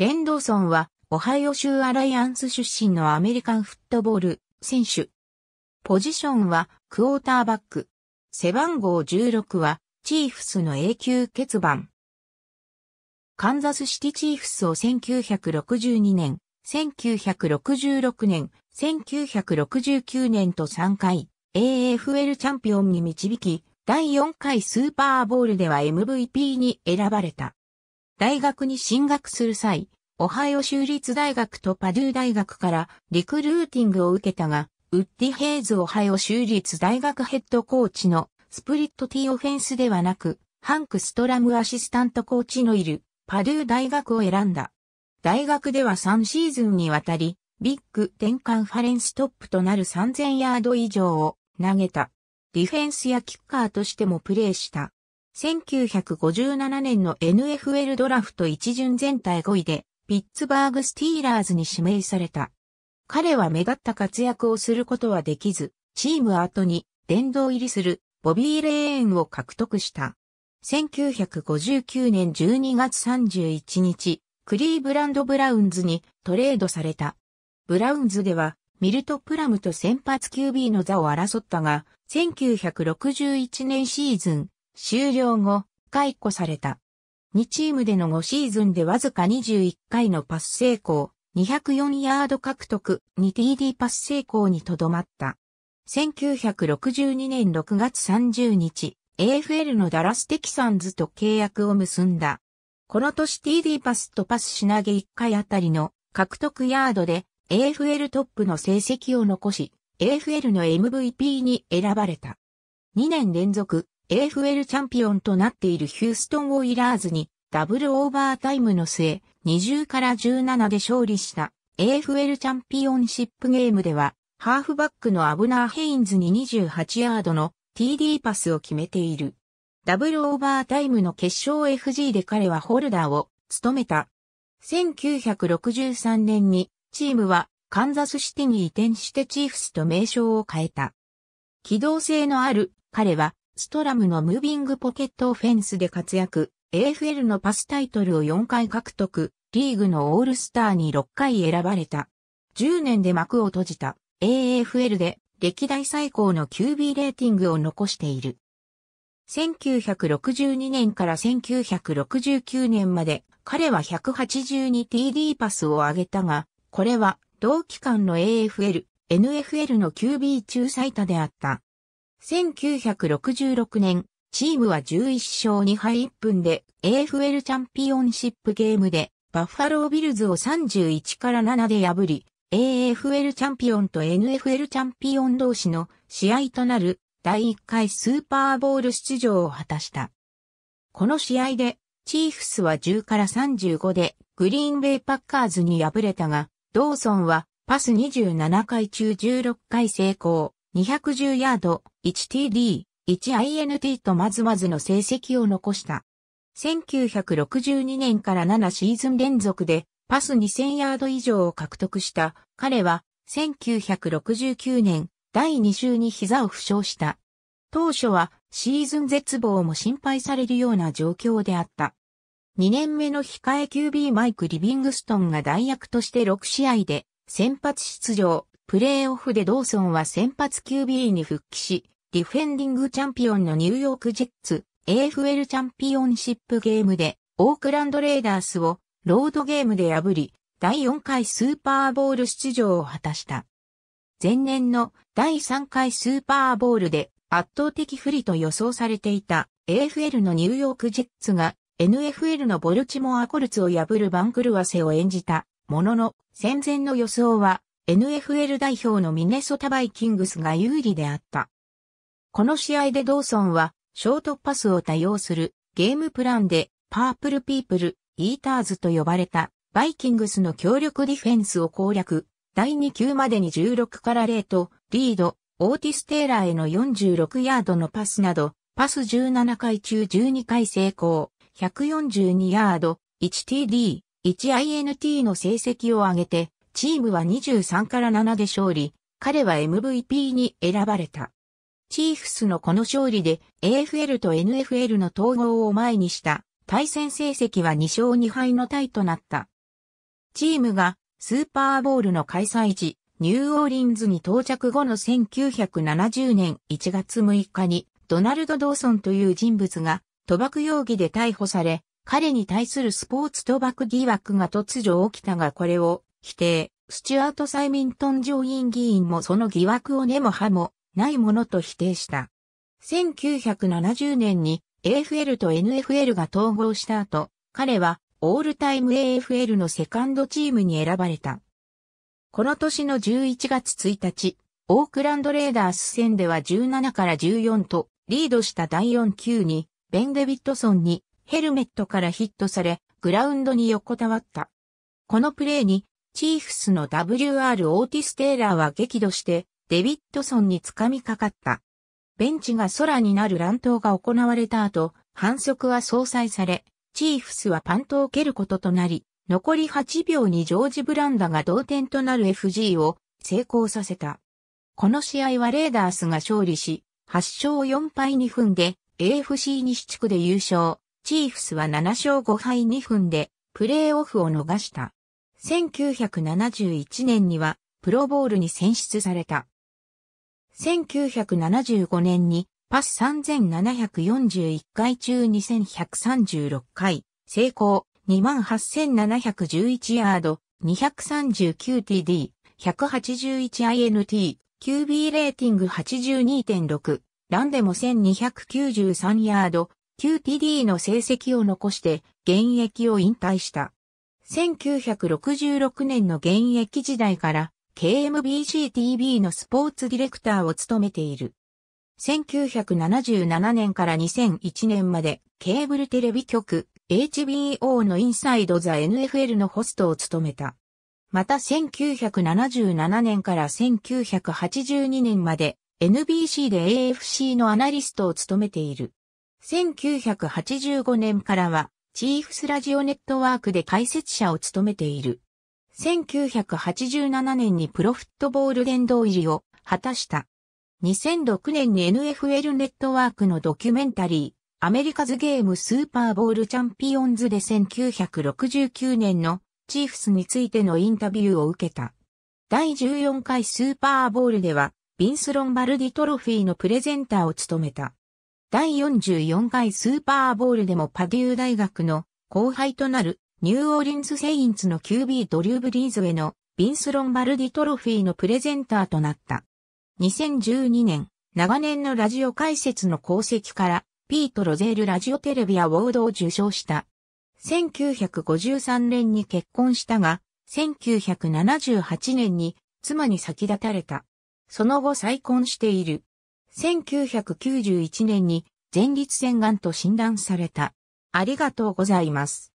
レンドーソンは、オハイオ州アライアンス出身のアメリカンフットボール選手。ポジションは、クォーターバック。背番号16は、チーフスの永久欠番。カンザスシティチーフスを1962年、1966年、1969年と3回、AFL チャンピオンに導き、第4回スーパーボールでは MVP に選ばれた。大学に進学する際、オハイオ州立大学とパドゥー大学からリクルーティングを受けたが、ウッディ・ヘイズ・オハイオ州立大学ヘッドコーチのスプリット・ティー・オフェンスではなく、ハンク・ストラムアシスタントコーチのいるパドゥー大学を選んだ。大学では3シーズンにわたり、ビッグ・転換、カンファレンストップとなる3000ヤード以上を投げた。ディフェンスやキッカーとしてもプレーした。1957年の NFL ドラフト一巡全体5位で、ピッツバーグ・スティーラーズに指名された。彼は目立った活躍をすることはできず、チーム後に殿堂入りするボビー・レーンを獲得した。1959年12月31日、クリーブランド・ブラウンズにトレードされた。ブラウンズでは、ミルト・プラムと先発 QB の座を争ったが、1961年シーズン終了後、解雇された。2チームでの5シーズンでわずか21回のパス成功、204ヤード獲得、2TD パス成功にとどまった。1962年6月30日、AFL のダラス・テキサンズと契約を結んだ。この年 TD パスとパスし投げ1回あたりの獲得ヤードで AFL トップの成績を残し、AFL の MVP に選ばれた。2年連続 AFL チャンピオンとなっているヒューストン・オイラーズにダブルオーバータイムの末20から17で勝利した AFL チャンピオンシップゲームではハーフバックのアブナー・ヘインズに28ヤードの TD パスを決めている。ダブルオーバータイムの決勝 FG で彼はホルダーを務めた。1963年にチームはカンザスシティに移転してチーフスと名称を変えた。機動性のある彼はストラムのムービングポケットオフェンスで活躍、AFL のパスタイトルを4回獲得、リーグのオールスターに6回選ばれた。10年で幕を閉じた a f l で歴代最高の QB レーティングを残している。1962年から1969年まで彼は 182TD パスを上げたが、これは同期間の AFL、NFL の QB 中最多であった。1966年、チームは11勝2敗1分で AFL チャンピオンシップゲームでバッファロービルズを31から7で破り、AFL チャンピオンと NFL チャンピオン同士の試合となる第1回スーパーボール出場を果たした。この試合でチーフスは10から35でグリーンベイパッカーズに敗れたが、ドーソンはパス27回中16回成功、210ヤード、1TD、1INT とまずまずの成績を残した。1962年から7シーズン連続でパス2000ヤード以上を獲得した彼は1969年第2週に膝を負傷した。当初はシーズン絶望も心配されるような状況であった。2年目の控え QB マイク・リビングストンが代役として6試合で先発出場。プレーオフでドーソンは先発 QB に復帰し、ディフェンディングチャンピオンのニューヨークジェッツ AFL チャンピオンシップゲームでオークランドレーダースをロードゲームで破り、第4回スーパーボール出場を果たした。前年の第3回スーパーボールで圧倒的不利と予想されていた AFL のニューヨークジェッツが NFL のボルチモアコルツを破る番狂わせを演じたものの戦前の予想は NFL 代表のミネソタバイキングスが有利であった。この試合でドーソンはショートパスを多用するゲームプランでパープルピープル、イーターズと呼ばれたバイキングスの強力ディフェンスを攻略、第2球までに16から0とリード、オーティス・テーラーへの46ヤードのパスなど、パス17回中12回成功、142ヤード、1TD、1INT の成績を上げて、チームは23から7で勝利、彼は MVP に選ばれた。チーフスのこの勝利で AFL と NFL の統合を前にした対戦成績は2勝2敗のタイとなった。チームがスーパーボールの開催時、ニューオーリンズに到着後の1970年1月6日にドナルド・ドーソンという人物が賭博容疑で逮捕され、彼に対するスポーツ賭博疑惑が突如起きたがこれを否定、スチュアート・サイミントン上院議員もその疑惑を根も葉もないものと否定した。1970年に AFL と NFL が統合した後、彼はオールタイム AFL のセカンドチームに選ばれた。この年の11月1日、オークランドレーダース戦では17から14とリードした第4球にベン・デビッドソンにヘルメットからヒットされグラウンドに横たわった。このプレーにチーフスの WR オーティス・テーラーは激怒して、デビッドソンにつかみかかった。ベンチが空になる乱闘が行われた後、反則は相殺され、チーフスはパントを蹴ることとなり、残り8秒にジョージ・ブランダが同点となる FG を成功させた。この試合はレーダースが勝利し、8勝4敗2分で AFC 西地区で優勝、チーフスは7勝5敗2分でプレーオフを逃した。1971年にはプロボールに選出された。1975年にパス3741回中2136回、成功28711ヤード、239TD、181INT、QB レーティング82.6、ランでも1293ヤード、QTD の成績を残して現役を引退した。1966年の現役時代から KMBC-TV のスポーツディレクターを務めている。1977年から2001年までケーブルテレビ局 HBO のインサイド・ザ・ NFL のホストを務めた。また1977年から1982年まで NBC で AFC のアナリストを務めている。1985年からはチーフスラジオネットワークで解説者を務めている。1987年にプロフットボール殿堂入りを果たした。2006年に NFL ネットワークのドキュメンタリー、アメリカズゲームスーパーボールチャンピオンズで1969年のチーフスについてのインタビューを受けた。第14回スーパーボールでは、ビンス・ロンバルディトロフィーのプレゼンターを務めた。第44回スーパーボールでもパデュー大学の後輩となるニューオーリンズ・セインツの QB ドリュー・ブリーズへのビンス・ロンバルディトロフィーのプレゼンターとなった。2012年、長年のラジオ解説の功績から、ピート・ロゼール・ラジオテレビアォードを受賞した。1953年に結婚したが、1978年に妻に先立たれた。その後再婚している。1991年に前立腺がんと診断された。ありがとうございます。